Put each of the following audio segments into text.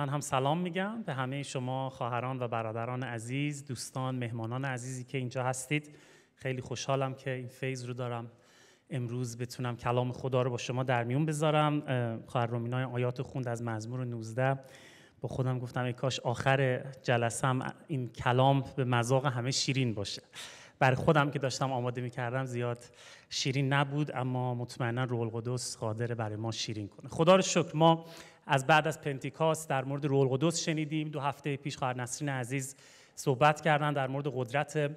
من هم سلام میگم به همه شما خواهران و برادران عزیز دوستان مهمانان عزیزی که اینجا هستید خیلی خوشحالم که این فیض رو دارم امروز بتونم کلام خدا رو با شما در میون بذارم خواهر رومینای آیات خوند از مزمور 19 با خودم گفتم ای کاش آخر جلسم این کلام به مذاق همه شیرین باشه بر خودم که داشتم آماده میکردم زیاد شیرین نبود اما مطمئنا روح القدس قادر برای ما شیرین کنه خدا رو شکر ما از بعد از پنتیکاست در مورد رول قدس شنیدیم دو هفته پیش خواهر نسرین عزیز صحبت کردن در مورد قدرت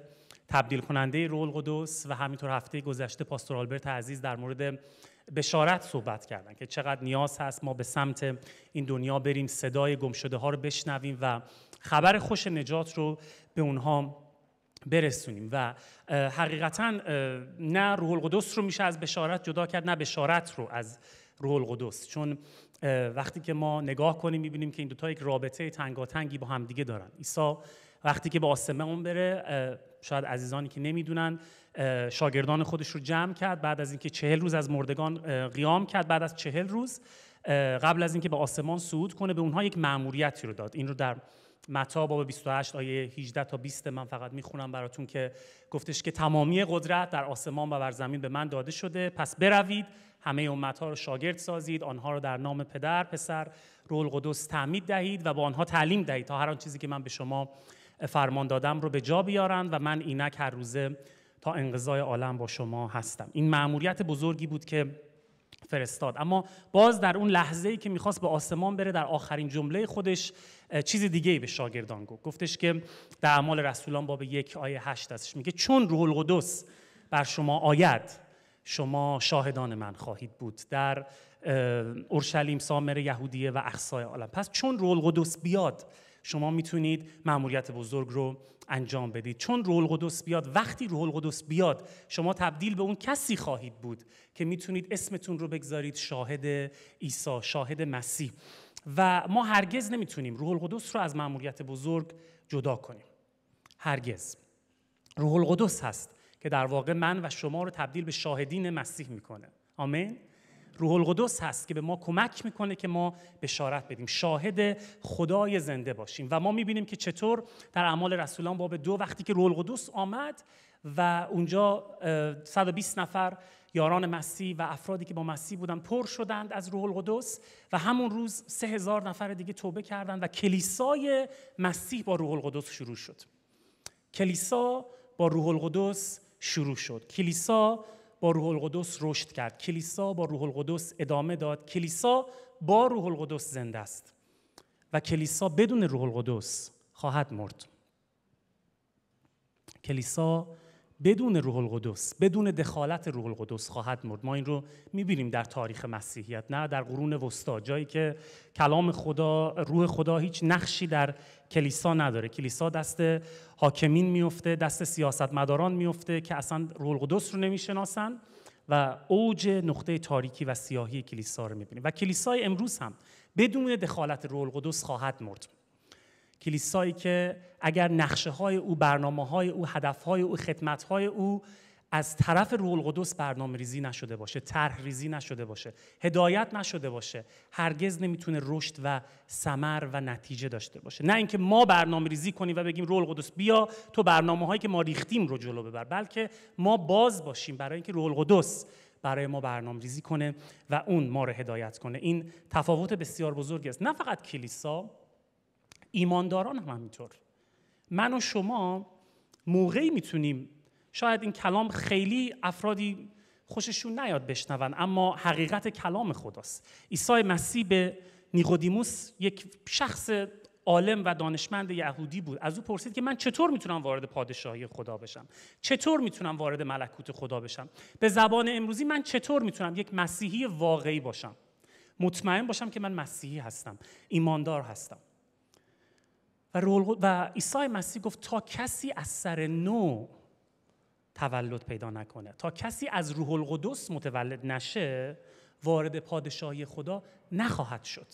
تبدیل کننده رول قدس و همینطور هفته گذشته پاستور آلبرت عزیز در مورد بشارت صحبت کردن که چقدر نیاز هست ما به سمت این دنیا بریم صدای گمشده ها رو بشنویم و خبر خوش نجات رو به اونها برسونیم و حقیقتا نه روح القدس رو میشه از بشارت جدا کرد نه بشارت رو از روح القدس چون وقتی که ما نگاه کنیم میبینیم که این دوتا یک رابطه تنگاتنگی با همدیگه دارن عیسی وقتی که به آسمان بره شاید عزیزانی که نمیدونن شاگردان خودش رو جمع کرد بعد از اینکه چهل روز از مردگان قیام کرد بعد از چهل روز قبل از اینکه به آسمان صعود کنه به اونها یک ماموریتی رو داد این رو در متا باب 28 آیه 18 تا 20 من فقط میخونم براتون که گفتش که تمامی قدرت در آسمان و بر زمین به من داده شده پس بروید همه امتها رو شاگرد سازید آنها رو در نام پدر پسر رول قدوس تعمید دهید و با آنها تعلیم دهید تا هر آن چیزی که من به شما فرمان دادم رو به جا بیارند و من اینک هر روزه تا انقضای عالم با شما هستم این مأموریت بزرگی بود که فرستاد اما باز در اون لحظه ای که میخواست به آسمان بره در آخرین جمله خودش چیز دیگه ای به شاگردان گفت گفتش که در اعمال رسولان باب یک آیه هشت ازش میگه چون روح القدس بر شما آید شما شاهدان من خواهید بود در اورشلیم سامر یهودیه و اقصای عالم پس چون روح القدس بیاد شما میتونید مأموریت بزرگ رو انجام بدید چون روح القدس بیاد وقتی روح القدس بیاد شما تبدیل به اون کسی خواهید بود که میتونید اسمتون رو بگذارید شاهد عیسی شاهد مسیح و ما هرگز نمیتونیم روح القدس رو از مأموریت بزرگ جدا کنیم هرگز روح القدس هست که در واقع من و شما رو تبدیل به شاهدین مسیح میکنه آمین روح القدس هست که به ما کمک میکنه که ما بشارت بدیم شاهد خدای زنده باشیم و ما میبینیم که چطور در اعمال رسولان باب دو وقتی که روح القدس آمد و اونجا 120 نفر یاران مسیح و افرادی که با مسیح بودن پر شدند از روح القدس و همون روز سه هزار نفر دیگه توبه کردند و کلیسای مسیح با روح القدس شروع شد کلیسا با روح القدس شروع شد کلیسا با روح القدس رشد کرد کلیسا با روح القدس ادامه داد کلیسا با روح القدس زنده است و کلیسا بدون روح القدس خواهد مرد کلیسا بدون روح القدس بدون دخالت روح القدس خواهد مرد ما این رو میبینیم در تاریخ مسیحیت نه در قرون وسطا جایی که کلام خدا روح خدا هیچ نقشی در کلیسا نداره کلیسا دست حاکمین میفته دست سیاستمداران میفته که اصلا روح القدس رو نمیشناسن و اوج نقطه تاریکی و سیاهی کلیسا رو میبینیم و کلیسای امروز هم بدون دخالت روح القدس خواهد مرد کلیسایی که اگر نقشه های او برنامه های او هدف های او خدمت های او از طرف روح القدس برنامه ریزی نشده باشه طرح ریزی نشده باشه هدایت نشده باشه هرگز نمیتونه رشد و سمر و نتیجه داشته باشه نه اینکه ما برنامه ریزی کنیم و بگیم روح القدس بیا تو برنامه هایی که ما ریختیم رو جلو ببر بلکه ما باز باشیم برای اینکه روح القدس برای ما برنامه ریزی کنه و اون ما رو هدایت کنه این تفاوت بسیار بزرگی است نه فقط کلیسا ایمانداران هم همینطور من و شما موقعی میتونیم شاید این کلام خیلی افرادی خوششون نیاد بشنون اما حقیقت کلام خداست عیسی مسیح به نیقودیموس یک شخص عالم و دانشمند یهودی بود از او پرسید که من چطور میتونم وارد پادشاهی خدا بشم چطور میتونم وارد ملکوت خدا بشم به زبان امروزی من چطور میتونم یک مسیحی واقعی باشم مطمئن باشم که من مسیحی هستم ایماندار هستم و, رول و عیسی مسیح گفت تا کسی از سر نو تولد پیدا نکنه تا کسی از روح القدس متولد نشه وارد پادشاهی خدا نخواهد شد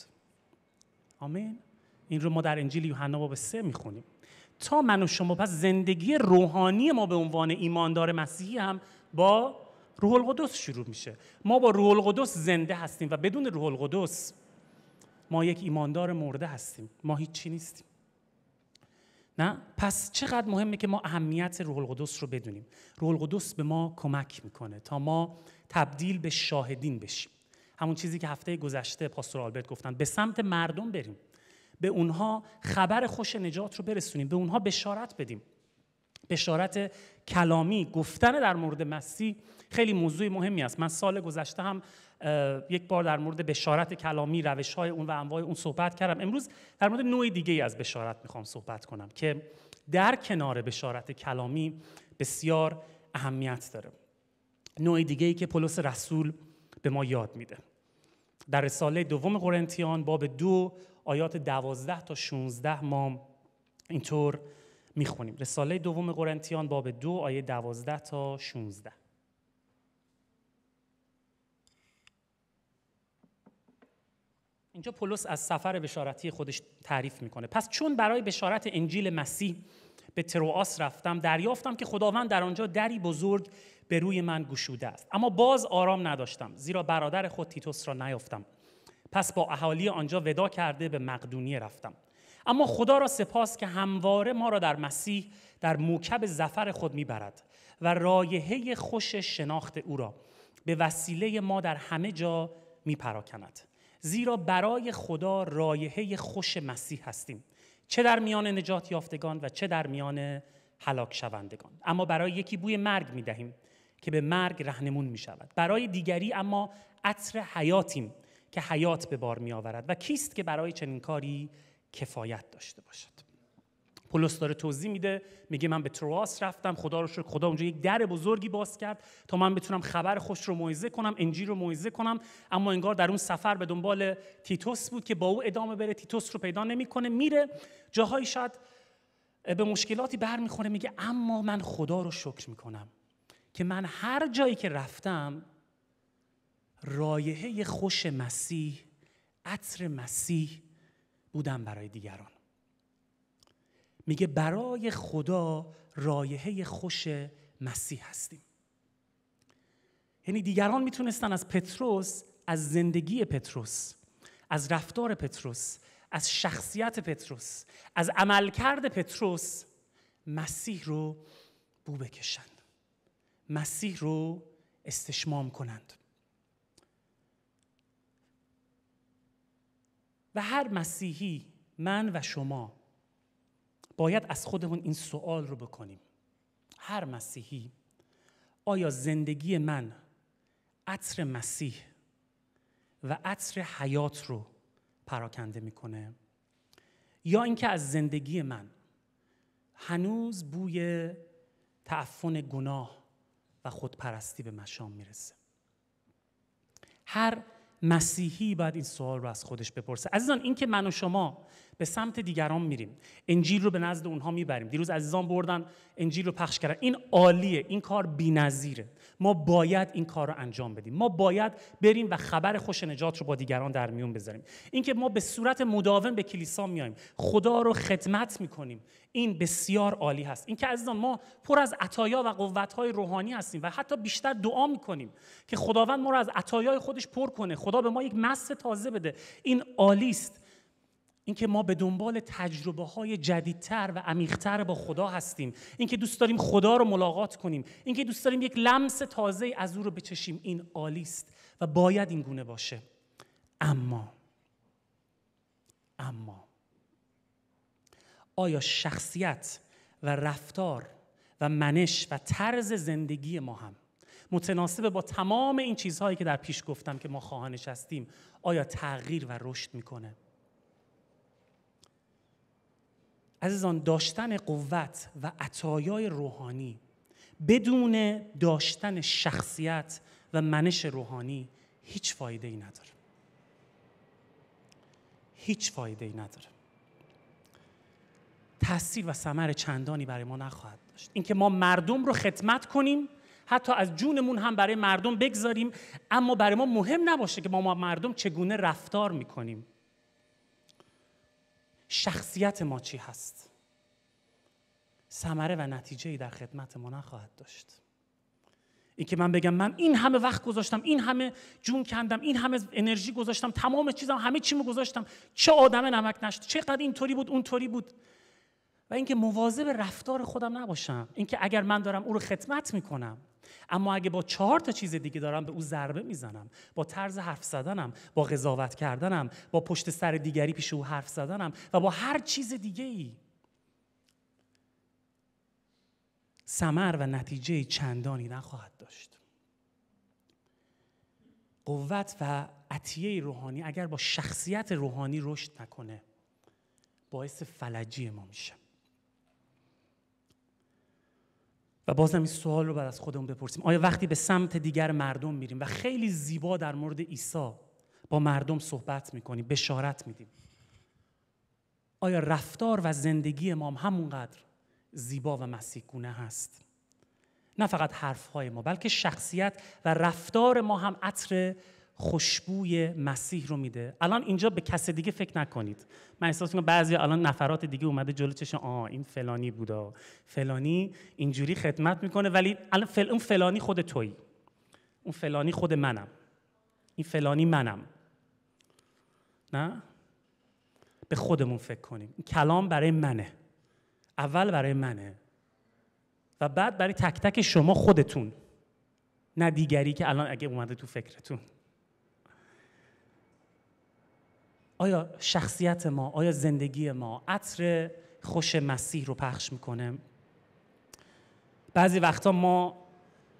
آمین این رو ما در انجیل یوحنا باب سه میخونیم تا من و شما پس زندگی روحانی ما به عنوان ایماندار مسیحی هم با روح القدس شروع میشه ما با روح القدس زنده هستیم و بدون روح القدس ما یک ایماندار مرده هستیم ما هیچ چی نیستیم پس چقدر مهمه که ما اهمیت روح القدس رو بدونیم روح القدس به ما کمک میکنه تا ما تبدیل به شاهدین بشیم همون چیزی که هفته گذشته پاستور آلبرت گفتن به سمت مردم بریم به اونها خبر خوش نجات رو برسونیم به اونها بشارت بدیم بشارت کلامی گفتن در مورد مسیح خیلی موضوع مهمی است من سال گذشته هم یک بار در مورد بشارت کلامی روش های اون و انواع اون صحبت کردم امروز در مورد نوع دیگه از بشارت میخوام صحبت کنم که در کنار بشارت کلامی بسیار اهمیت داره نوع دیگه ای که پولس رسول به ما یاد میده در رساله دوم قرنتیان باب دو آیات دوازده تا 16 ما اینطور میخونیم رساله دوم قرنتیان باب دو آیه دوازده تا 16 اینجا پولس از سفر بشارتی خودش تعریف میکنه پس چون برای بشارت انجیل مسیح به ترواس رفتم دریافتم که خداوند در آنجا دری بزرگ به روی من گشوده است اما باز آرام نداشتم زیرا برادر خود تیتوس را نیافتم پس با اهالی آنجا ودا کرده به مقدونیه رفتم اما خدا را سپاس که همواره ما را در مسیح در موکب زفر خود میبرد و رایحه خوش شناخت او را به وسیله ما در همه جا میپراکند زیرا برای خدا رایحه خوش مسیح هستیم چه در میان نجات یافتگان و چه در میان هلاک شوندگان اما برای یکی بوی مرگ می دهیم که به مرگ رهنمون می شود برای دیگری اما عطر حیاتیم که حیات به بار می آورد و کیست که برای چنین کاری کفایت داشته باشد پولس داره توضیح میده میگه من به تروآس رفتم خدا رو شکر خدا اونجا یک در بزرگی باز کرد تا من بتونم خبر خوش رو موعظه کنم انجیل رو موعظه کنم اما انگار در اون سفر به دنبال تیتوس بود که با او ادامه بره تیتوس رو پیدا نمیکنه میره جاهایی شاید به مشکلاتی برمیخوره میگه اما من خدا رو شکر میکنم که من هر جایی که رفتم رایحه خوش مسیح عطر مسیح بودم برای دیگران میگه برای خدا رایحه خوش مسیح هستیم یعنی دیگران میتونستن از پتروس از زندگی پتروس از رفتار پتروس از شخصیت پتروس از عملکرد پتروس مسیح رو بو بکشند مسیح رو استشمام کنند و هر مسیحی من و شما باید از خودمون این سوال رو بکنیم هر مسیحی آیا زندگی من عطر مسیح و عطر حیات رو پراکنده میکنه یا اینکه از زندگی من هنوز بوی تعفن گناه و خودپرستی به مشام میرسه هر مسیحی باید این سوال رو از خودش بپرسه عزیزان اینکه من و شما به سمت دیگران میریم انجیل رو به نزد اونها میبریم دیروز عزیزان بردن انجیل رو پخش کردن این عالیه این کار بی‌نظیره ما باید این کار رو انجام بدیم ما باید بریم و خبر خوش نجات رو با دیگران در میون بذاریم اینکه ما به صورت مداوم به کلیسا میایم خدا رو خدمت میکنیم این بسیار عالی هست اینکه عزیزان ما پر از عطایا و قوت‌های روحانی هستیم و حتی بیشتر دعا میکنیم که خداوند ما رو از عطایای خودش پر کنه خدا به ما یک مس تازه بده این عالی است اینکه ما به دنبال تجربه های جدیدتر و عمیقتر با خدا هستیم اینکه دوست داریم خدا رو ملاقات کنیم اینکه دوست داریم یک لمس تازه از او رو بچشیم این عالی است و باید این گونه باشه اما اما آیا شخصیت و رفتار و منش و طرز زندگی ما هم متناسب با تمام این چیزهایی که در پیش گفتم که ما خواهانش هستیم آیا تغییر و رشد میکنه عزیزان داشتن قوت و عطایای روحانی بدون داشتن شخصیت و منش روحانی هیچ فایده ای نداره هیچ فایده ای نداره تاثیر و ثمر چندانی برای ما نخواهد داشت اینکه ما مردم رو خدمت کنیم حتی از جونمون هم برای مردم بگذاریم اما برای ما مهم نباشه که ما, ما مردم چگونه رفتار میکنیم شخصیت ما چی هست ثمره و نتیجه ای در خدمت ما نخواهد داشت این که من بگم من این همه وقت گذاشتم این همه جون کندم این همه انرژی گذاشتم تمام چیزم همه چیمو گذاشتم چه آدم نمک نشد چقدر اینطوری بود اونطوری بود و اینکه مواظب رفتار خودم نباشم اینکه اگر من دارم او رو خدمت میکنم اما اگه با چهار تا چیز دیگه دارم به او ضربه میزنم با طرز حرف زدنم با قضاوت کردنم با پشت سر دیگری پیش او حرف زدنم و با هر چیز دیگه ای سمر و نتیجه چندانی نخواهد داشت قوت و عطیه روحانی اگر با شخصیت روحانی رشد نکنه باعث فلجی ما میشه و بازم این سوال رو بعد از خودمون بپرسیم آیا وقتی به سمت دیگر مردم میریم و خیلی زیبا در مورد عیسی با مردم صحبت میکنیم بشارت میدیم آیا رفتار و زندگی ما همونقدر زیبا و مسیحگونه هست نه فقط حرفهای ما بلکه شخصیت و رفتار ما هم عطر خوشبوی مسیح رو میده الان اینجا به کس دیگه فکر نکنید من احساس میکنم بعضی الان نفرات دیگه اومده جلو چشم آ این فلانی بودا فلانی اینجوری خدمت میکنه ولی الان فل... اون فلانی خود تویی اون فلانی خود منم این فلانی منم نه به خودمون فکر کنیم کلام برای منه اول برای منه و بعد برای تک تک شما خودتون نه دیگری که الان اگه اومده تو فکرتون آیا شخصیت ما آیا زندگی ما عطر خوش مسیح رو پخش میکنه بعضی وقتا ما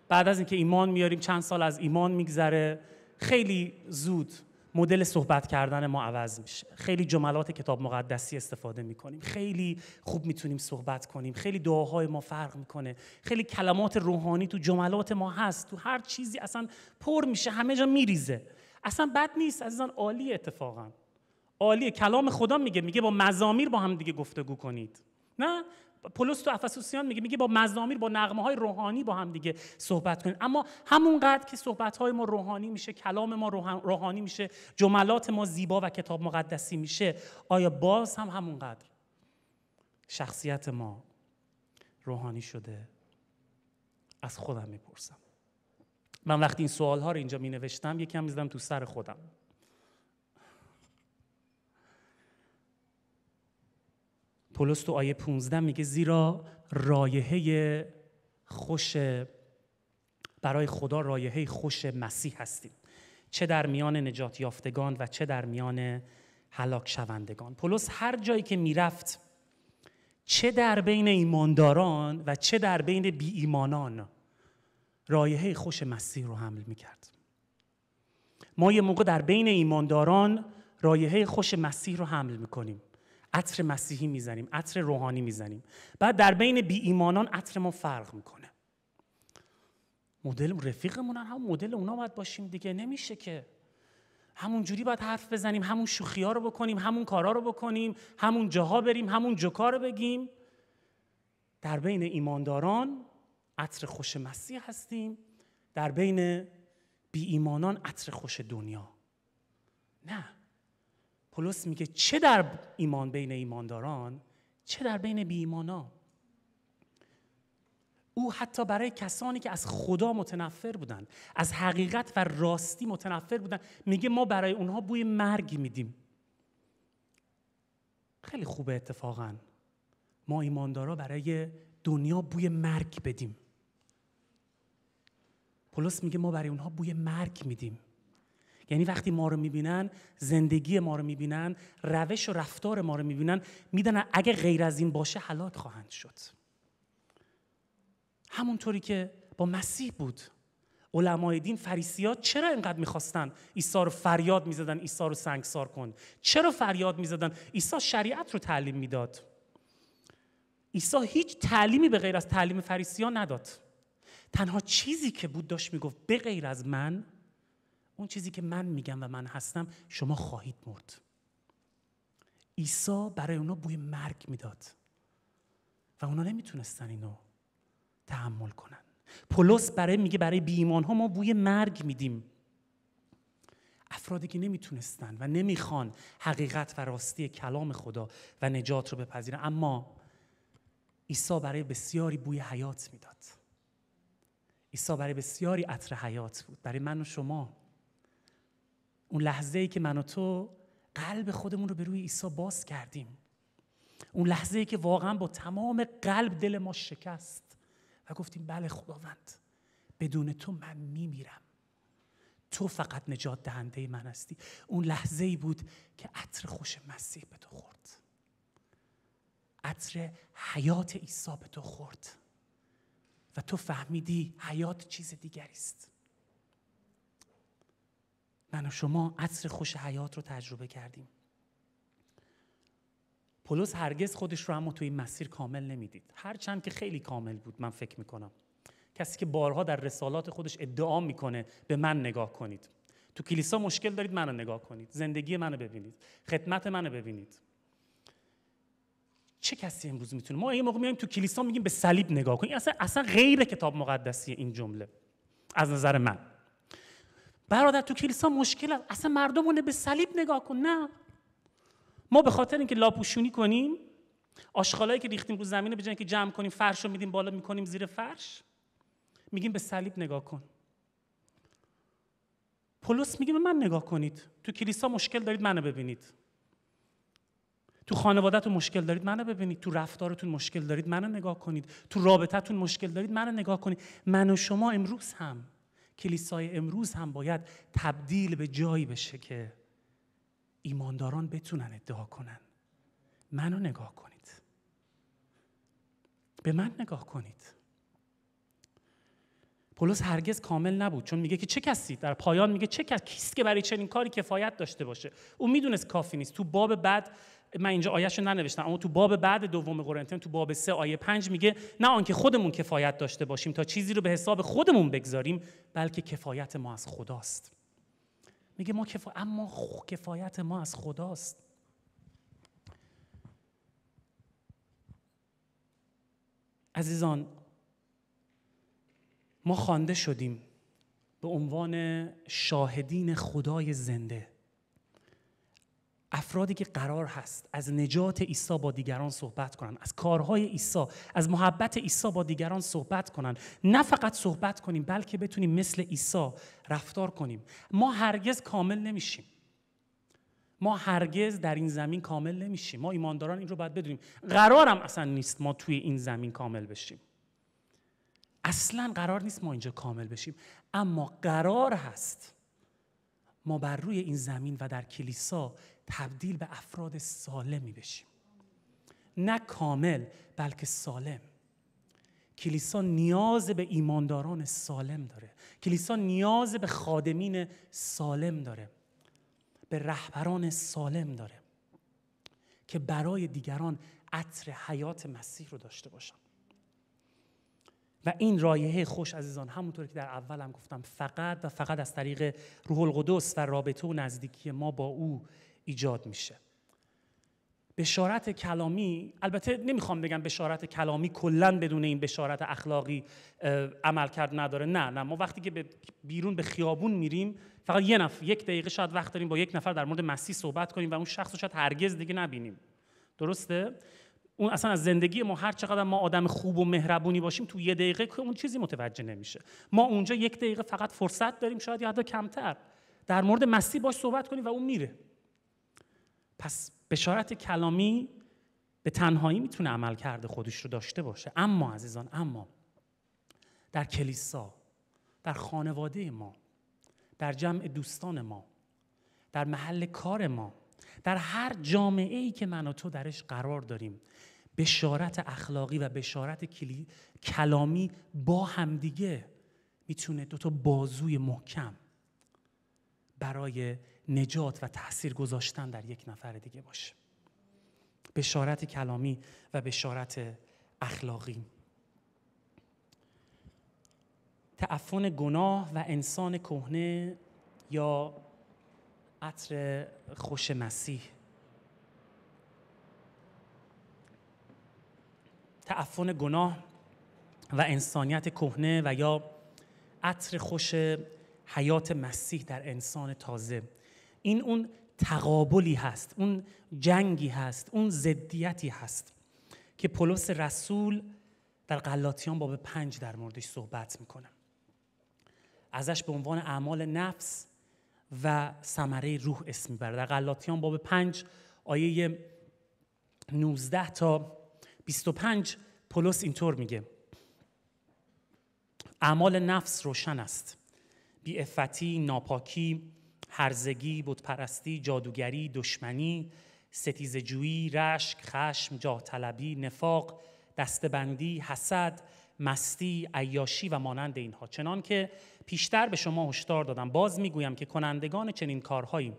بعد از اینکه ایمان میاریم چند سال از ایمان میگذره خیلی زود مدل صحبت کردن ما عوض میشه خیلی جملات کتاب مقدسی استفاده میکنیم خیلی خوب میتونیم صحبت کنیم خیلی دعاهای ما فرق میکنه خیلی کلمات روحانی تو جملات ما هست تو هر چیزی اصلا پر میشه همه جا میریزه اصلا بد نیست عزیزان عالی اتفاقا عالیه کلام خدا میگه میگه با مزامیر با هم دیگه گفتگو کنید نه پولس تو افسوسیان میگه میگه با مزامیر با نغمه های روحانی با هم دیگه صحبت کنید اما همونقدر که صحبت های ما روحانی میشه کلام ما روحانی میشه جملات ما زیبا و کتاب مقدسی میشه آیا باز هم همونقدر شخصیت ما روحانی شده از خودم میپرسم من وقتی این سوال ها رو اینجا می نوشتم یکم تو سر خودم پولس تو آیه 15 میگه زیرا رایحه خوش برای خدا رایحه خوش مسیح هستیم چه در میان نجات یافتگان و چه در میان هلاک شوندگان پولس هر جایی که میرفت چه در بین ایمانداران و چه در بین بی ایمانان رایحه خوش مسیح رو حمل میکرد ما یه موقع در بین ایمانداران رایحه خوش مسیح رو حمل میکنیم عطر مسیحی میزنیم عطر روحانی میزنیم بعد در بین بی ایمانان عطر ما فرق میکنه مدل رفیقمون هم مدل اونا باید باشیم دیگه نمیشه که همون جوری باید حرف بزنیم همون شوخی رو بکنیم همون کارا رو بکنیم همون جاها بریم همون جوکا رو بگیم در بین ایمانداران عطر خوش مسیح هستیم در بین بی ایمانان عطر خوش دنیا نه پولس میگه چه در ایمان بین ایمانداران چه در بین بی ایمانا او حتی برای کسانی که از خدا متنفر بودند از حقیقت و راستی متنفر بودند میگه ما برای اونها بوی مرگ میدیم خیلی خوبه اتفاقا ما ایماندارا برای دنیا بوی مرگ بدیم پولس میگه ما برای اونها بوی مرگ میدیم یعنی وقتی ما رو میبینن زندگی ما رو میبینن روش و رفتار ما رو میبینن میدونن اگه غیر از این باشه هلاک خواهند شد همونطوری که با مسیح بود علمای دین ها چرا اینقدر میخواستن عیسی رو فریاد میزدن عیسی رو سنگسار کن چرا فریاد میزدن عیسی شریعت رو تعلیم میداد ایسا هیچ تعلیمی به غیر از تعلیم ها نداد تنها چیزی که بود داشت میگفت به غیر از من اون چیزی که من میگم و من هستم شما خواهید مرد عیسی برای اونا بوی مرگ میداد و اونا نمیتونستن اینو تحمل کنن پولس برای میگه برای بی ها ما بوی مرگ میدیم افرادی که نمیتونستن و نمیخوان حقیقت و راستی کلام خدا و نجات رو بپذیرن اما عیسی برای بسیاری بوی حیات میداد عیسی برای بسیاری عطر حیات بود برای من و شما اون لحظه ای که من و تو قلب خودمون رو به روی عیسی باز کردیم اون لحظه ای که واقعا با تمام قلب دل ما شکست و گفتیم بله خداوند بدون تو من میمیرم تو فقط نجات دهنده من هستی اون لحظه ای بود که عطر خوش مسیح به تو خورد عطر حیات عیسی به تو خورد و تو فهمیدی حیات چیز دیگری است من شما عصر خوش حیات رو تجربه کردیم پولس هرگز خودش رو اما توی این مسیر کامل نمیدید هرچند که خیلی کامل بود من فکر میکنم کسی که بارها در رسالات خودش ادعا میکنه به من نگاه کنید تو کلیسا مشکل دارید منو نگاه کنید زندگی منو ببینید خدمت منو ببینید چه کسی امروز میتونه ما یه موقع میایم تو کلیسا میگیم به صلیب نگاه کنید اصلا اصلا غیر کتاب مقدسی این جمله از نظر من برادر تو کلیسا مشکل است اصلا مردمونه به صلیب نگاه کن نه ما به خاطر اینکه لاپوشونی کنیم آشغالایی که ریختیم رو زمین به که جمع کنیم فرش رو میدیم بالا میکنیم زیر فرش میگیم به صلیب نگاه کن پولس میگه به من نگاه کنید تو کلیسا مشکل دارید منو ببینید تو تو مشکل دارید منو ببینید تو رفتارتون مشکل دارید منو نگاه کنید تو رابطتون مشکل دارید منو نگاه کنید من و شما امروز هم کلیسای امروز هم باید تبدیل به جایی بشه که ایمانداران بتونن ادعا کنن منو نگاه کنید به من نگاه کنید پولس هرگز کامل نبود چون میگه که چه کسی در پایان میگه چه کسی کیست که برای چنین کاری کفایت داشته باشه او میدونست کافی نیست تو باب بعد من اینجا آیش رو ننوشتم اما تو باب بعد دوم قرنتیان تو باب سه آیه پنج میگه نه آنکه خودمون کفایت داشته باشیم تا چیزی رو به حساب خودمون بگذاریم بلکه کفایت ما از خداست میگه ما کفا... اما کفایت ما از خداست عزیزان ما خوانده شدیم به عنوان شاهدین خدای زنده افرادی که قرار هست از نجات عیسی با دیگران صحبت کنند، از کارهای عیسی از محبت عیسی با دیگران صحبت کنند. نه فقط صحبت کنیم بلکه بتونیم مثل عیسی رفتار کنیم ما هرگز کامل نمیشیم ما هرگز در این زمین کامل نمیشیم ما ایمانداران این رو باید بدونیم قرارم اصلا نیست ما توی این زمین کامل بشیم اصلا قرار نیست ما اینجا کامل بشیم اما قرار هست ما بر روی این زمین و در کلیسا تبدیل به افراد سالمی بشیم نه کامل بلکه سالم کلیسا نیاز به ایمانداران سالم داره کلیسا نیاز به خادمین سالم داره به رهبران سالم داره که برای دیگران عطر حیات مسیح رو داشته باشن و این رایحه خوش عزیزان همونطور که در اول هم گفتم فقط و فقط از طریق روح القدس و رابطه و نزدیکی ما با او ایجاد میشه بشارت کلامی البته نمیخوام بگم بشارت کلامی کلا بدون این بشارت اخلاقی عمل کرد نداره نه نه ما وقتی که به بیرون به خیابون میریم فقط یه نفر یک دقیقه شاید وقت داریم با یک نفر در مورد مسیح صحبت کنیم و اون شخص شاید هرگز دیگه نبینیم درسته اون اصلا از زندگی ما هر چقدر ما آدم خوب و مهربونی باشیم تو یه دقیقه که اون چیزی متوجه نمیشه ما اونجا یک دقیقه فقط فرصت داریم شاید یا حتی کمتر در مورد مسیح باش صحبت کنیم و اون میره پس بشارت کلامی به تنهایی میتونه عمل کرده خودش رو داشته باشه اما عزیزان اما در کلیسا در خانواده ما در جمع دوستان ما در محل کار ما در هر جامعه ای که من و تو درش قرار داریم بشارت اخلاقی و بشارت کلی... کلامی با همدیگه میتونه دوتا بازوی محکم برای نجات و تاثیر گذاشتن در یک نفر دیگه باشه بشارت کلامی و بشارت اخلاقی تعفن گناه و انسان کهنه یا عطر خوش مسیح تعفن گناه و انسانیت کهنه و یا عطر خوش حیات مسیح در انسان تازه این اون تقابلی هست اون جنگی هست اون زدیتی هست که پولس رسول در قلاتیان باب پنج در موردش صحبت میکنه ازش به عنوان اعمال نفس و ثمره روح اسم میبره در قلاتیان باب پنج آیه 19 تا 25 پولس اینطور میگه اعمال نفس روشن است بی افتی، ناپاکی، هرزگی، بتپرستی، جادوگری، دشمنی، جویی، رشک، خشم، جاهطلبی، نفاق، دستبندی، حسد، مستی، عیاشی و مانند اینها چنان که پیشتر به شما هشدار دادم باز میگویم که کنندگان چنین کارهایی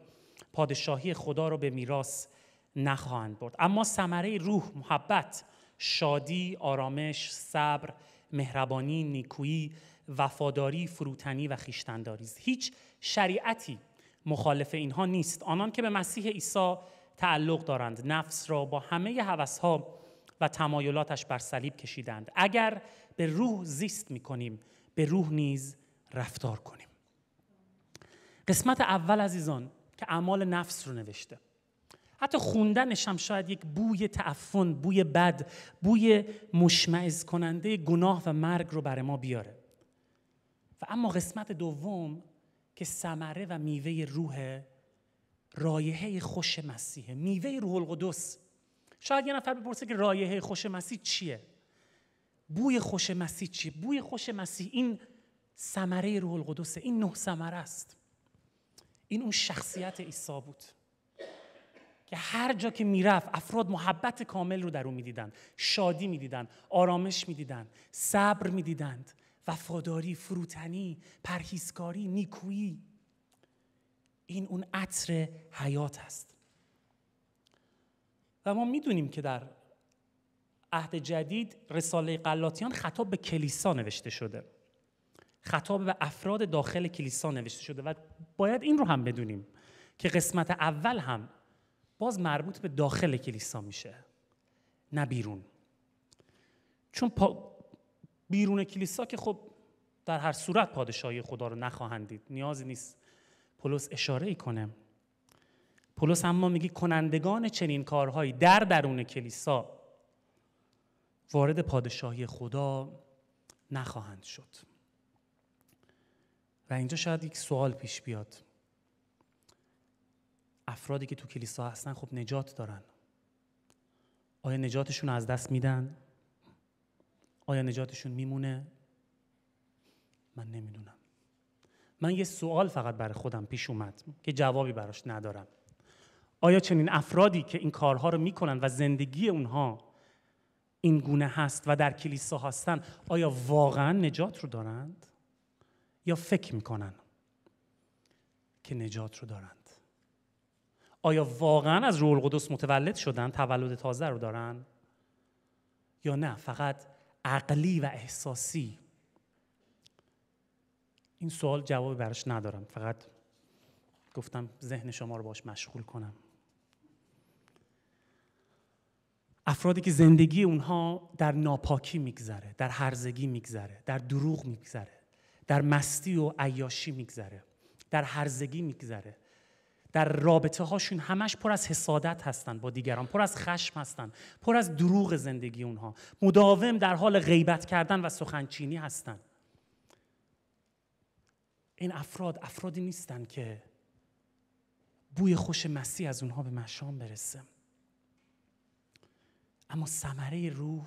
پادشاهی خدا را به میراث نخواهند برد اما ثمره روح محبت شادی آرامش صبر مهربانی نیکویی وفاداری فروتنی و خیشتنداری هیچ شریعتی مخالف اینها نیست آنان که به مسیح عیسی تعلق دارند نفس را با همه هوسها و تمایلاتش بر صلیب کشیدند اگر به روح زیست می کنیم به روح نیز رفتار کنیم قسمت اول عزیزان که اعمال نفس رو نوشته حتی خوندنش هم شاید یک بوی تعفن، بوی بد، بوی مشمعز کننده گناه و مرگ رو بر ما بیاره و اما قسمت دوم که ثمره و میوه روح رایحه خوش مسیحه میوه روح القدس شاید یه نفر بپرسه که رایحه خوش مسیح چیه بوی خوش مسیح چیه بوی خوش مسیح این ثمره روح القدس این نه ثمره است این اون شخصیت عیسی بود که هر جا که میرفت افراد محبت کامل رو در اون میدیدند شادی میدیدند آرامش میدیدند صبر میدیدند وفاداری فروتنی پرهیزکاری نیکویی این اون عطر حیات است و ما میدونیم که در عهد جدید رساله قلاتیان خطاب به کلیسا نوشته شده خطاب به افراد داخل کلیسا نوشته شده و باید این رو هم بدونیم که قسمت اول هم باز مربوط به داخل کلیسا میشه نه بیرون چون بیرون کلیسا که خب در هر صورت پادشاهی خدا رو نخواهند دید نیازی نیست پولس اشاره ای کنه پولس اما میگه کنندگان چنین کارهایی در درون کلیسا وارد پادشاهی خدا نخواهند شد و اینجا شاید یک سوال پیش بیاد افرادی که تو کلیسا هستن خب نجات دارن آیا نجاتشون از دست میدن آیا نجاتشون میمونه؟ من نمیدونم من یه سوال فقط برای خودم پیش اومد که جوابی براش ندارم آیا چنین افرادی که این کارها رو میکنن و زندگی اونها این گونه هست و در کلیسا هستن آیا واقعا نجات رو دارند یا فکر میکنن که نجات رو دارند آیا واقعا از روح القدس متولد شدن تولد تازه رو دارند؟ یا نه فقط عقلی و احساسی این سوال جواب براش ندارم فقط گفتم ذهن شما رو باش مشغول کنم افرادی که زندگی اونها در ناپاکی میگذره در هرزگی میگذره در دروغ میگذره در مستی و عیاشی میگذره در هرزگی میگذره در رابطه هاشون همش پر از حسادت هستن با دیگران پر از خشم هستن پر از دروغ زندگی اونها مداوم در حال غیبت کردن و سخنچینی هستن این افراد افرادی نیستن که بوی خوش مسیح از اونها به مشام برسه اما ثمره روح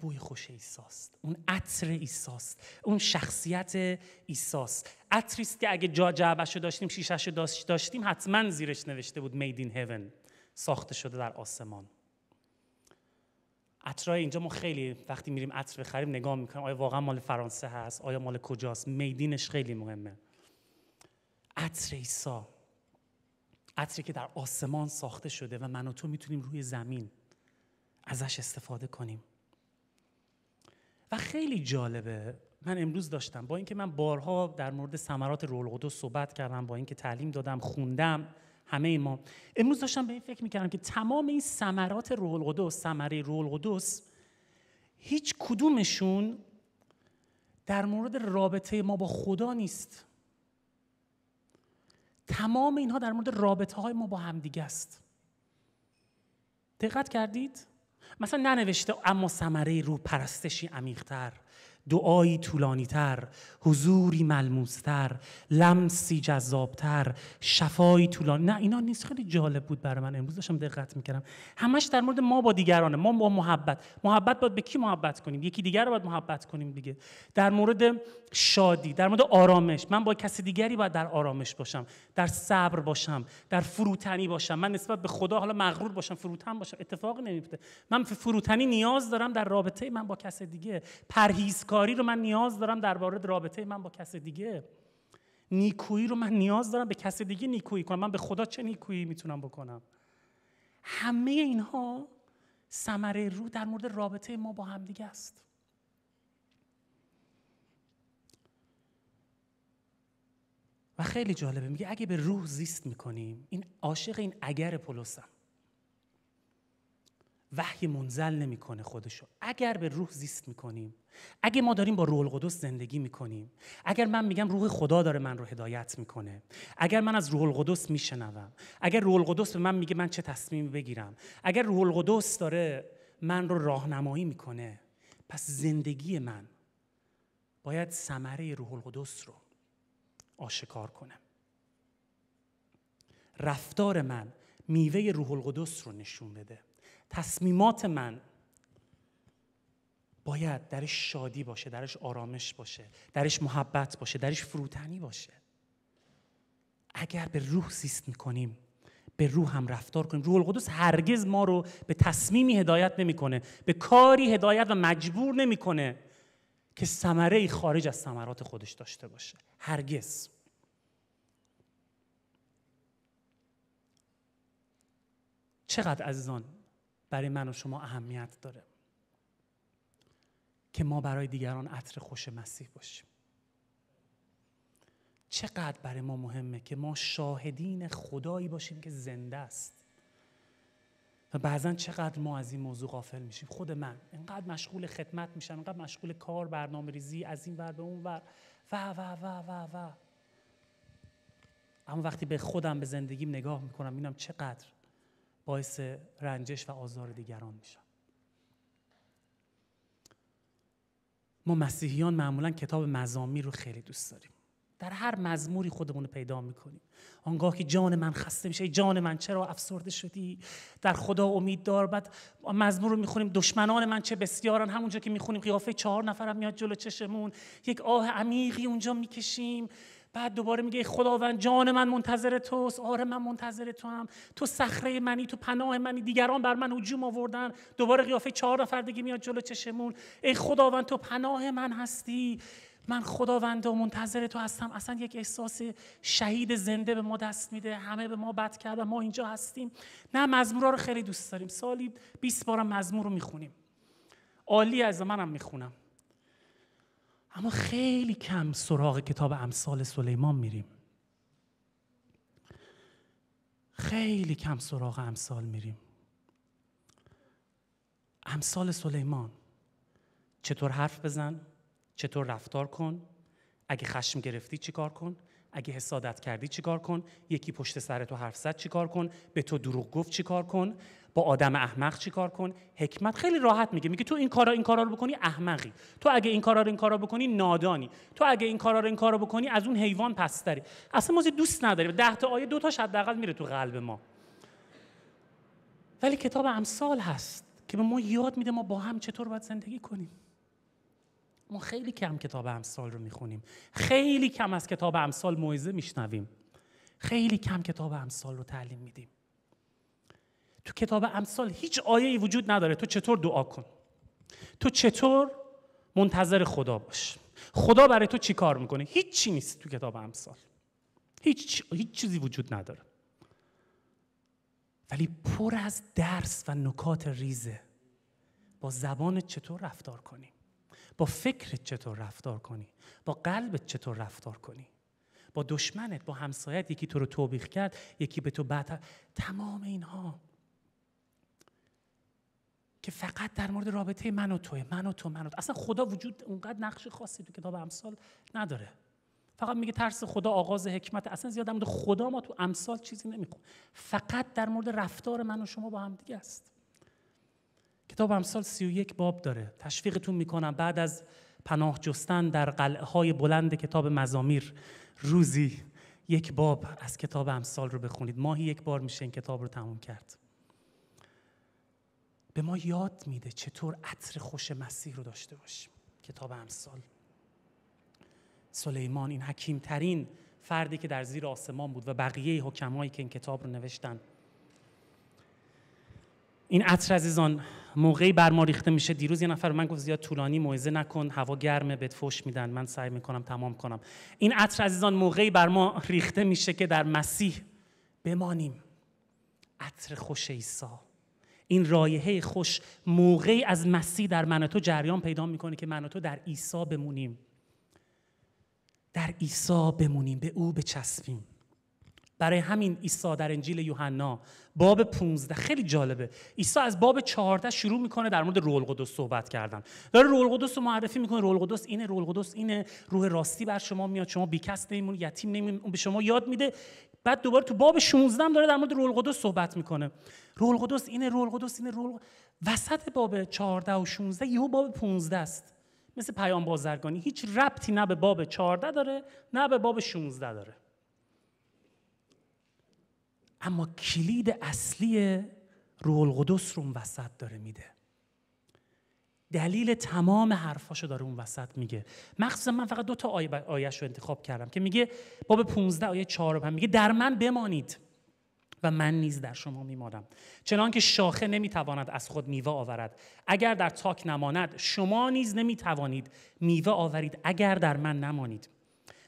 بوی خوش ایساست اون عطر ایساست اون شخصیت ایساست عطری است که اگه جا جعبش رو داشتیم شیشش رو داشتیم حتما زیرش نوشته بود Made in Heaven ساخته شده در آسمان عطرهای اینجا ما خیلی وقتی میریم عطر بخریم نگاه میکنیم آیا واقعا مال فرانسه هست آیا مال کجاست میدینش خیلی مهمه عطر ایسا عطری که در آسمان ساخته شده و من و تو میتونیم روی زمین ازش استفاده کنیم و خیلی جالبه من امروز داشتم با اینکه من بارها در مورد ثمرات رول قدس صحبت کردم با اینکه تعلیم دادم خوندم همه ما امروز داشتم به این فکر میکردم که تمام این ثمرات رول قدس ثمره رول قدس هیچ کدومشون در مورد رابطه ما با خدا نیست تمام اینها در مورد رابطه های ما با همدیگه است دقت کردید مثلا ننوشته اما ثمره رو پرستشی عمیقتر دعایی طولانی تر حضوری ملموستر لمسی جذابتر شفایی طولانی نه اینا نیست خیلی جالب بود برای من امروز داشتم دقت میکردم همش در مورد ما با دیگرانه ما با محبت محبت باید به کی محبت کنیم یکی دیگر رو باید محبت کنیم دیگه در مورد شادی در مورد آرامش من با کسی دیگری باید در آرامش باشم در صبر باشم در فروتنی باشم من نسبت به خدا حالا مغرور باشم فروتن باشم اتفاقی نمیفته من فروتنی نیاز دارم در رابطه من با کس دیگه پرهیز کاری رو من نیاز دارم در وارد رابطه من با کس دیگه نیکویی رو من نیاز دارم به کس دیگه نیکویی کنم من به خدا چه نیکویی میتونم بکنم همه اینها ثمره رو در مورد رابطه ما با همدیگه است و خیلی جالبه میگه اگه به روح زیست میکنیم این عاشق این اگر پولسم وحی منزل نمیکنه خودشو اگر به روح زیست میکنیم اگه ما داریم با روح القدس زندگی میکنیم اگر من میگم روح خدا داره من رو هدایت میکنه اگر من از روح القدس میشنوم اگر روح القدس به من میگه من چه تصمیم بگیرم اگر روح القدس داره من رو راهنمایی میکنه پس زندگی من باید ثمره روح القدس رو آشکار کنه رفتار من میوه روح القدس رو نشون بده تصمیمات من باید درش شادی باشه درش آرامش باشه درش محبت باشه درش فروتنی باشه اگر به روح زیست میکنیم به روح هم رفتار کنیم روح القدس هرگز ما رو به تصمیمی هدایت نمیکنه به کاری هدایت و مجبور نمیکنه که ثمره خارج از ثمرات خودش داشته باشه هرگز چقدر عزیزان برای من و شما اهمیت داره که ما برای دیگران عطر خوش مسیح باشیم چقدر برای ما مهمه که ما شاهدین خدایی باشیم که زنده است و بعضا چقدر ما از این موضوع غافل میشیم خود من اینقدر مشغول خدمت میشم اینقدر مشغول کار برنامه ریزی از این ور به اون ور و و و و و اما وقتی به خودم به زندگیم نگاه میکنم اینم چقدر باعث رنجش و آزار دیگران میشن ما مسیحیان معمولا کتاب مزامیر رو خیلی دوست داریم در هر مزموری خودمون رو پیدا میکنیم آنگاه که جان من خسته میشه جان من چرا افسرده شدی در خدا امید دار بعد مزمور رو میخونیم دشمنان من چه بسیارن همونجا که میخونیم قیافه چهار نفرم میاد جلو چشمون یک آه عمیقی اونجا میکشیم بعد دوباره میگه خداوند جان من منتظر توست آره من منتظر تو هم تو صخره منی تو پناه منی دیگران بر من هجوم آوردن دوباره قیافه چهار نفر دیگه میاد جلو چشمون ای خداوند تو پناه من هستی من خداوند و منتظر تو هستم اصلا یک احساس شهید زنده به ما دست میده همه به ما بد کرده، ما اینجا هستیم نه مزمورا رو خیلی دوست داریم سالی 20 بارم مزمور رو میخونیم عالی از منم میخونم اما خیلی کم سراغ کتاب امثال سلیمان میریم خیلی کم سراغ امثال میریم امثال سلیمان چطور حرف بزن چطور رفتار کن اگه خشم گرفتی چیکار کن اگه حسادت کردی چیکار کن یکی پشت سر تو حرف زد چیکار کن به تو دروغ گفت چیکار کن با آدم احمق چیکار کن حکمت خیلی راحت میگه میگه تو این کارا این کارا رو بکنی احمقی تو اگه این کارا رو این کارا بکنی نادانی تو اگه این کارا رو این کارا بکنی از اون حیوان پستری اصلا ما دوست نداریم ده تا آیه دو تاش حداقل میره تو قلب ما ولی کتاب امثال هست که به ما یاد میده ما با هم چطور باید زندگی کنیم ما خیلی کم کتاب امثال رو میخونیم خیلی کم از کتاب امثال موعظه میشنویم خیلی کم کتاب امثال رو تعلیم میدیم تو کتاب امثال هیچ آیه ای وجود نداره تو چطور دعا کن تو چطور منتظر خدا باش خدا برای تو چی کار میکنه هیچ چی نیست تو کتاب امثال هیچ, هیچ چیزی وجود نداره ولی پر از درس و نکات ریزه با زبانت چطور رفتار کنی با فکرت چطور رفتار کنی با قلبت چطور رفتار کنی با دشمنت با همسایت یکی تو رو توبیخ کرد یکی به تو بعد تمام اینها که فقط در مورد رابطه من و توه من و تو من و تو. اصلا خدا وجود اونقدر نقش خاصی تو کتاب امثال نداره فقط میگه ترس خدا آغاز حکمت اصلا زیاد در مورد خدا ما تو امثال چیزی نمیخون فقط در مورد رفتار من و شما با هم دیگه است کتاب امثال سی یک باب داره تشویقتون میکنم بعد از پناه جستن در قلعه های بلند کتاب مزامیر روزی یک باب از کتاب امثال رو بخونید ماهی یک بار میشه این کتاب رو تموم کرد به ما یاد میده چطور عطر خوش مسیح رو داشته باشیم کتاب امثال سلیمان این حکیم ترین فردی که در زیر آسمان بود و بقیه حکمایی که این کتاب رو نوشتن این عطر عزیزان موقعی بر ما ریخته میشه دیروز یه نفر من گفت زیاد طولانی موعظه نکن هوا گرمه بهت فوش میدن من سعی میکنم تمام کنم این عطر عزیزان موقعی بر ما ریخته میشه که در مسیح بمانیم عطر خوش عیسی این رایحه خوش موقعی از مسیح در من تو جریان پیدا میکنه که من تو در عیسی بمونیم در ایسا بمونیم به او بچسبیم برای همین عیسی در انجیل یوحنا باب 15 خیلی جالبه عیسی از باب 14 شروع میکنه در مورد روح القدس صحبت کردن داره روح القدس رو معرفی میکنه روح القدس اینه روح القدس اینه روح راستی بر شما میاد شما بیکس نمیمونید یتیم اون به شما یاد میده بعد دوباره تو باب 16 هم داره در مورد رول قدس صحبت میکنه رول قدس اینه رول قدس اینه رول وسط باب 14 و 16 یهو باب 15 است مثل پیام بازرگانی هیچ ربطی نه به باب 14 داره نه به باب 16 داره اما کلید اصلی رول قدس رو وسط داره میده دلیل تمام حرفاشو داره اون وسط میگه مخصوصا من فقط دو تا آیه آیش انتخاب کردم که میگه باب 15 آیه 4 میگه در من بمانید و من نیز در شما میمانم چنان که شاخه نمیتواند از خود میوه آورد اگر در تاک نماند شما نیز نمیتوانید میوه آورید اگر در من نمانید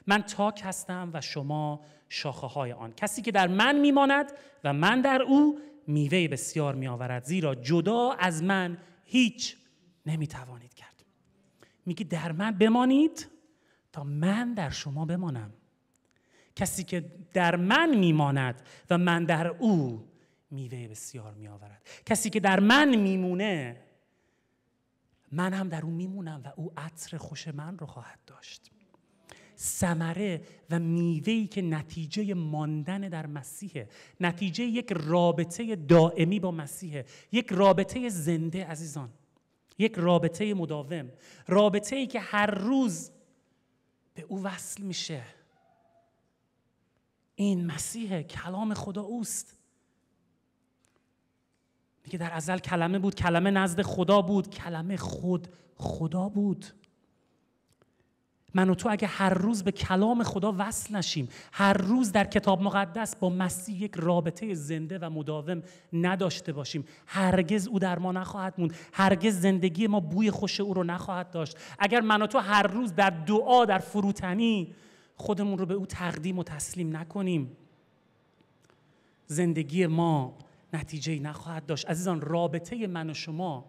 من تاک هستم و شما شاخه های آن کسی که در من میماند و من در او میوه بسیار میآورد زیرا جدا از من هیچ نمیتوانید کرد میگی در من بمانید تا من در شما بمانم کسی که در من میماند و من در او میوه بسیار میآورد کسی که در من میمونه من هم در او میمونم و او عطر خوش من رو خواهد داشت سمره و میوهی که نتیجه ماندن در مسیحه نتیجه یک رابطه دائمی با مسیحه یک رابطه زنده عزیزان یک رابطه مداوم رابطه ای که هر روز به او وصل میشه این مسیح کلام خدا اوست میگه در ازل کلمه بود کلمه نزد خدا بود کلمه خود خدا بود من و تو اگه هر روز به کلام خدا وصل نشیم هر روز در کتاب مقدس با مسیح یک رابطه زنده و مداوم نداشته باشیم هرگز او در ما نخواهد موند هرگز زندگی ما بوی خوش او رو نخواهد داشت اگر من و تو هر روز در دعا در فروتنی خودمون رو به او تقدیم و تسلیم نکنیم زندگی ما نتیجه نخواهد داشت عزیزان رابطه من و شما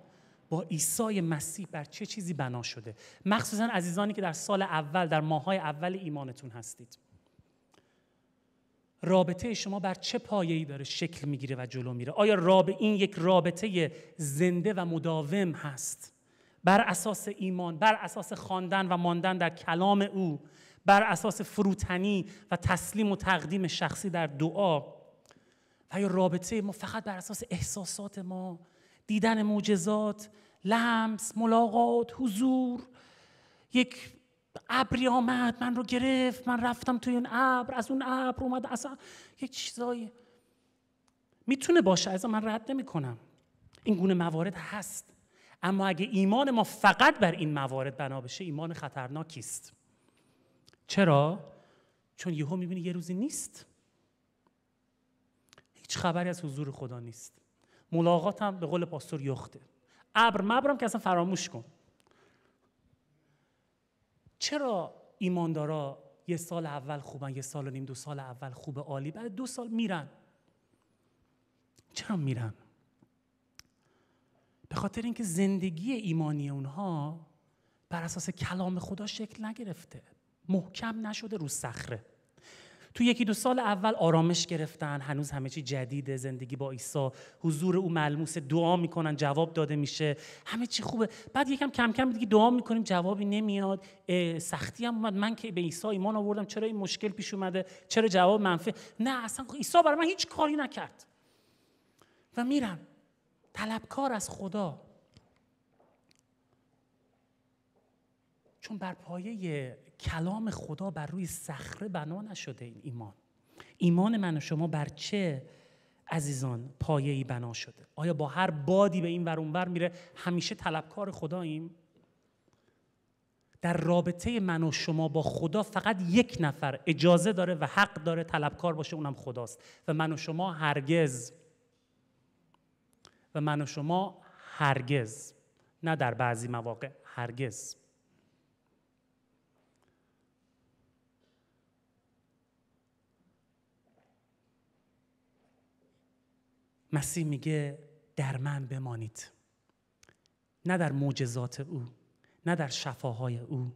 با عیسی مسیح بر چه چیزی بنا شده مخصوصا عزیزانی که در سال اول در ماهای اول ایمانتون هستید رابطه شما بر چه پایه‌ای داره شکل میگیره و جلو میره آیا راب این یک رابطه زنده و مداوم هست بر اساس ایمان بر اساس خواندن و ماندن در کلام او بر اساس فروتنی و تسلیم و تقدیم شخصی در دعا و یا رابطه ما فقط بر اساس احساسات ما دیدن معجزات لمس ملاقات حضور یک ابری آمد من رو گرفت من رفتم توی اون ابر از اون ابر اومد اصلا یک چیزایی میتونه باشه از من رد نمی کنم این گونه موارد هست اما اگه ایمان ما فقط بر این موارد بنا بشه ایمان خطرناکی است چرا چون یهو میبینی یه روزی نیست هیچ خبری از حضور خدا نیست ملاقات هم به قول پاستور یخته ابر مبرم که اصلا فراموش کن چرا ایماندارا یه سال اول خوبن یه سال و نیم دو سال اول خوب عالی بعد دو سال میرن چرا میرن به خاطر اینکه زندگی ایمانی اونها بر اساس کلام خدا شکل نگرفته محکم نشده رو صخره تو یکی دو سال اول آرامش گرفتن هنوز همه چی جدیده زندگی با عیسی حضور او ملموس دعا میکنن جواب داده میشه همه چی خوبه بعد یکم کم کم دیگه دعا میکنیم جوابی نمیاد سختی هم اومد من که به عیسی ایمان آوردم چرا این مشکل پیش اومده چرا جواب منفی نه اصلا خب عیسی برای من هیچ کاری نکرد و میرم طلبکار از خدا چون بر پایه کلام خدا بر روی صخره بنا نشده این ایمان ایمان من و شما بر چه عزیزان پایه ای بنا شده آیا با هر بادی به این ور اونور میره همیشه طلبکار خداییم در رابطه من و شما با خدا فقط یک نفر اجازه داره و حق داره طلبکار باشه اونم خداست و من و شما هرگز و من و شما هرگز نه در بعضی مواقع هرگز مسیح میگه در من بمانید نه در معجزات او نه در شفاهای او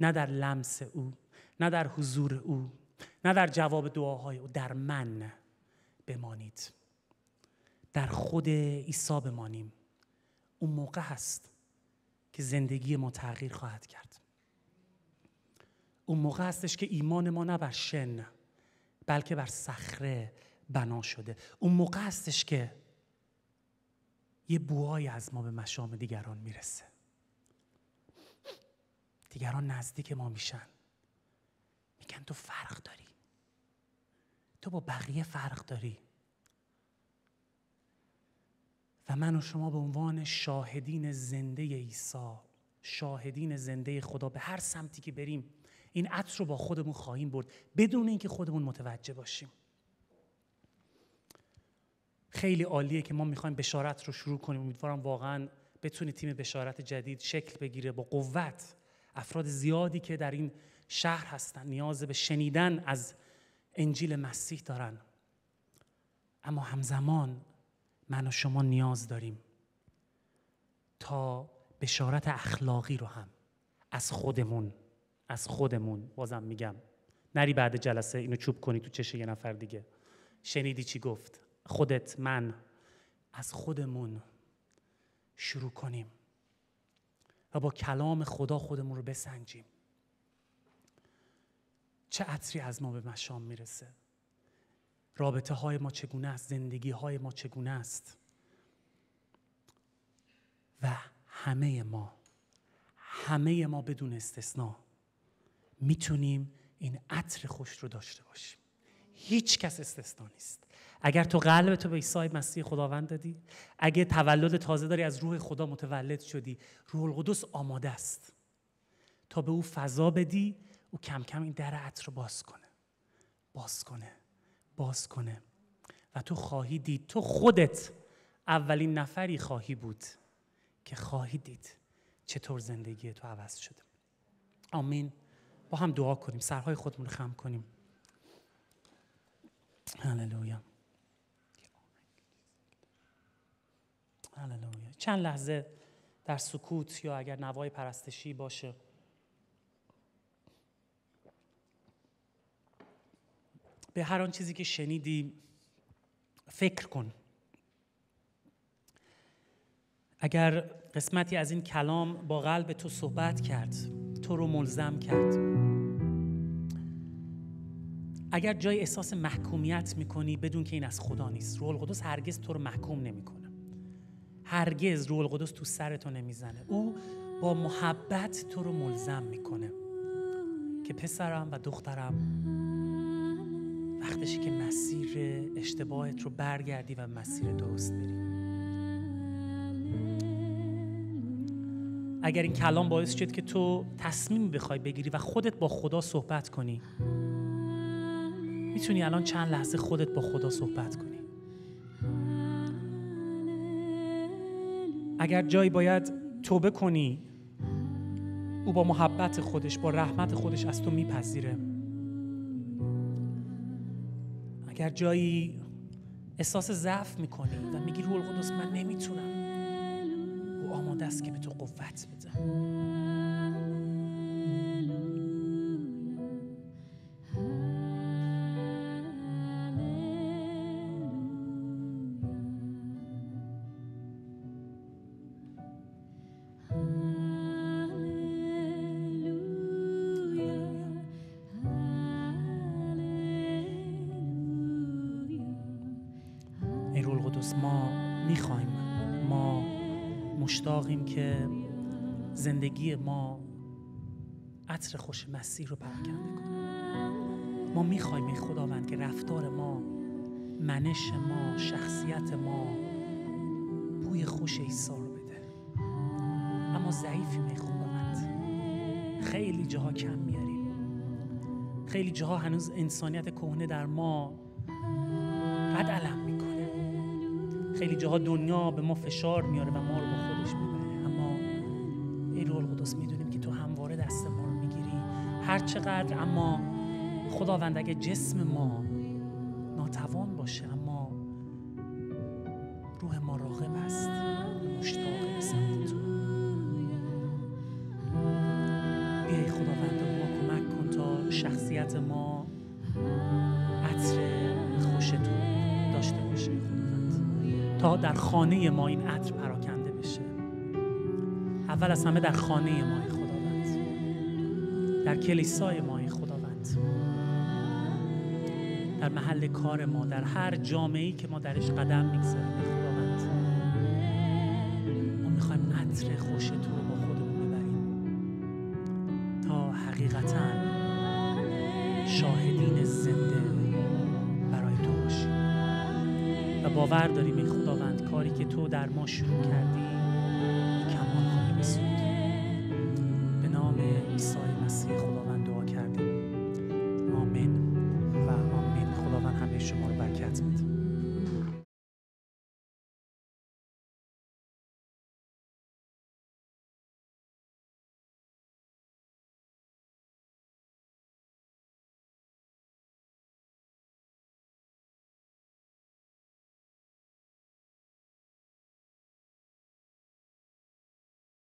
نه در لمس او نه در حضور او نه در جواب دعاهای او در من بمانید در خود عیسی بمانیم اون موقع هست که زندگی ما تغییر خواهد کرد اون موقع هستش که ایمان ما نه بر شن بلکه بر صخره بنا شده اون موقع هستش که یه بوایی از ما به مشام دیگران میرسه دیگران نزدیک ما میشن میگن تو فرق داری تو با بقیه فرق داری و من و شما به عنوان شاهدین زنده عیسی شاهدین زنده خدا به هر سمتی که بریم این عطر رو با خودمون خواهیم برد بدون اینکه خودمون متوجه باشیم خیلی عالیه که ما میخوایم بشارت رو شروع کنیم امیدوارم واقعا بتونه تیم بشارت جدید شکل بگیره با قوت افراد زیادی که در این شهر هستن نیاز به شنیدن از انجیل مسیح دارن اما همزمان من و شما نیاز داریم تا بشارت اخلاقی رو هم از خودمون از خودمون بازم میگم نری بعد جلسه اینو چوب کنی تو چش یه نفر دیگه شنیدی چی گفت خودت من از خودمون شروع کنیم و با کلام خدا خودمون رو بسنجیم چه عطری از ما به مشام میرسه رابطه های ما چگونه است زندگی های ما چگونه است و همه ما همه ما بدون استثنا میتونیم این عطر خوش رو داشته باشیم هیچ کس استثنا نیست اگر تو قلب تو به عیسی مسیح خداوند دادی اگه تولد تازه داری از روح خدا متولد شدی روح القدس آماده است تا به او فضا بدی او کم کم این در عطر رو باز کنه باز کنه باز کنه و تو خواهی دید تو خودت اولین نفری خواهی بود که خواهی دید چطور زندگی تو عوض شده آمین با هم دعا کنیم سرهای خودمون رو خم کنیم هللویا هللویا چند لحظه در سکوت یا اگر نوای پرستشی باشه به هر آن چیزی که شنیدی فکر کن اگر قسمتی از این کلام با قلب تو صحبت کرد تو رو ملزم کرد اگر جای احساس محکومیت میکنی بدون که این از خدا نیست روح القدس هرگز تو رو محکوم نمیکنه هرگز روح القدس تو سرتو نمیزنه او با محبت تو رو ملزم میکنه که پسرم و دخترم وقتشی که مسیر اشتباهت رو برگردی و مسیر درست بری اگر این کلام باعث شد که تو تصمیم بخوای بگیری و خودت با خدا صحبت کنی میتونی الان چند لحظه خودت با خدا صحبت کنی اگر جایی باید توبه کنی او با محبت خودش با رحمت خودش از تو میپذیره اگر جایی احساس ضعف میکنی و میگی روح القدس من نمیتونم او آماده است که به تو قوت بده عصر خوش مسیح رو پراکنده کنه ما میخوایم این خداوند که رفتار ما منش ما شخصیت ما بوی خوش ایسا رو بده اما ضعیفیم ای خداوند خیلی جاها کم میاریم خیلی جاها هنوز انسانیت کهنه در ما قد علم میکنه خیلی جاها دنیا به ما فشار میاره و ما رو با خودش میبره هر چقدر اما خداوند اگه جسم ما ناتوان باشه اما روح ما راغب است مشتاق به تو بیای خداوند ما کمک کن تا شخصیت ما عطر خوش تو داشته باشه خداوند تا در خانه ما این عطر پراکنده بشه اول از همه در خانه ما در کلیسای ما این خداوند در محل کار ما در هر جامعه که ما درش قدم میگذاریم خداوند ما میخوایم عطر خوش تو رو با خودمون ببریم تا حقیقتا شاهدین زنده برای تو باشیم و باور داریم این خداوند کاری که تو در ما شروع کردی کمال خواهی